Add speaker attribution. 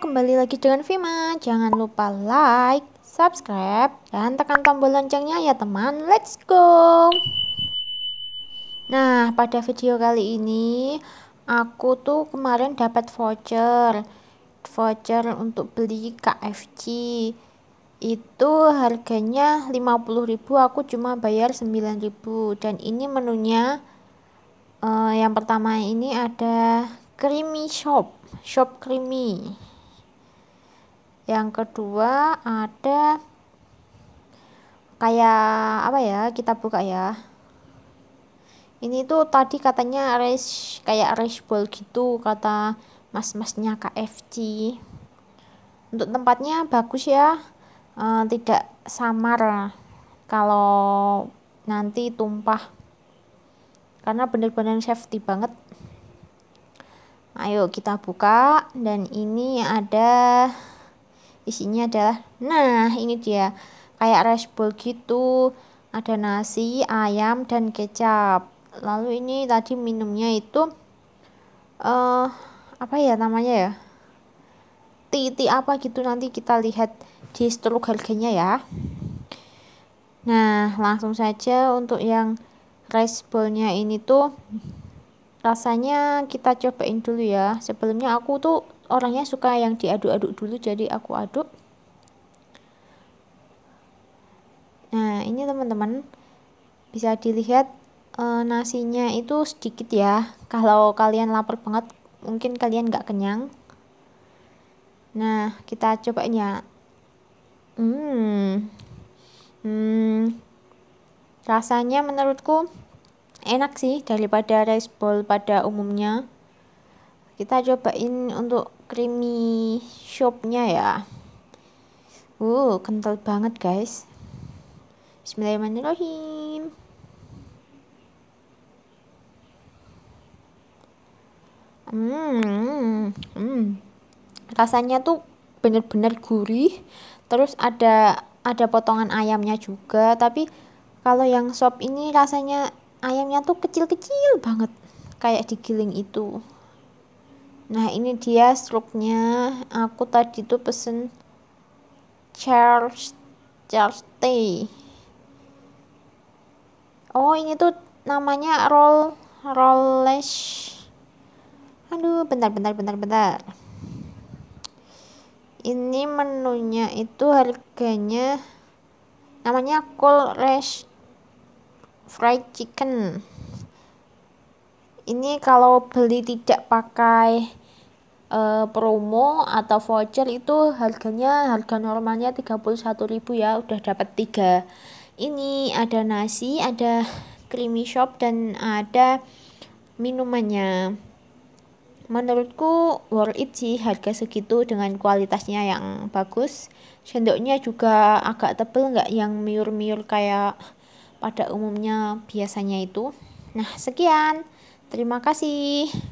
Speaker 1: kembali lagi dengan Vima. Jangan lupa like, subscribe, dan tekan tombol loncengnya ya teman. Let's go! Nah, pada video kali ini, aku tuh kemarin dapat voucher. Voucher untuk beli KFC. Itu harganya 50.000, aku cuma bayar 9.000. Dan ini menunya, uh, yang pertama ini ada creamy shop shop creamy yang kedua ada kayak apa ya kita buka ya ini tuh tadi katanya rice kayak rice bowl gitu kata mas-masnya KFC untuk tempatnya bagus ya e, tidak samar kalau nanti tumpah karena benar-benar safety banget ayo kita buka dan ini ada isinya adalah nah ini dia kayak rice bowl gitu ada nasi ayam dan kecap lalu ini tadi minumnya itu uh, apa ya namanya ya titi apa gitu nanti kita lihat di seluruh harganya ya nah langsung saja untuk yang rice bowlnya ini tuh rasanya kita cobain dulu ya sebelumnya aku tuh orangnya suka yang diaduk-aduk dulu jadi aku aduk nah ini teman-teman bisa dilihat e, nasinya itu sedikit ya kalau kalian lapar banget mungkin kalian gak kenyang nah kita coba cobanya hmm hmm rasanya menurutku enak sih daripada rice bowl pada umumnya kita cobain untuk creamy shopnya ya uh kental banget guys Bismillahirrahmanirrahim hmm, hmm. rasanya tuh bener-bener gurih terus ada ada potongan ayamnya juga tapi kalau yang shop ini rasanya ayamnya tuh kecil-kecil banget kayak digiling itu Nah, ini dia struknya. Aku tadi tuh pesen Charles Charles T. Oh, ini tuh namanya roll rolles. Aduh, bentar bentar bentar bentar. Ini menunya itu harganya namanya rice fried chicken. Ini kalau beli tidak pakai uh, promo atau voucher itu harganya harga normalnya 31.000 ya udah dapat tiga ini ada nasi ada creamy shop dan ada minumannya menurutku worth it sih harga segitu dengan kualitasnya yang bagus sendoknya juga agak tebel nggak yang miur-miur kayak pada umumnya biasanya itu nah sekian terima kasih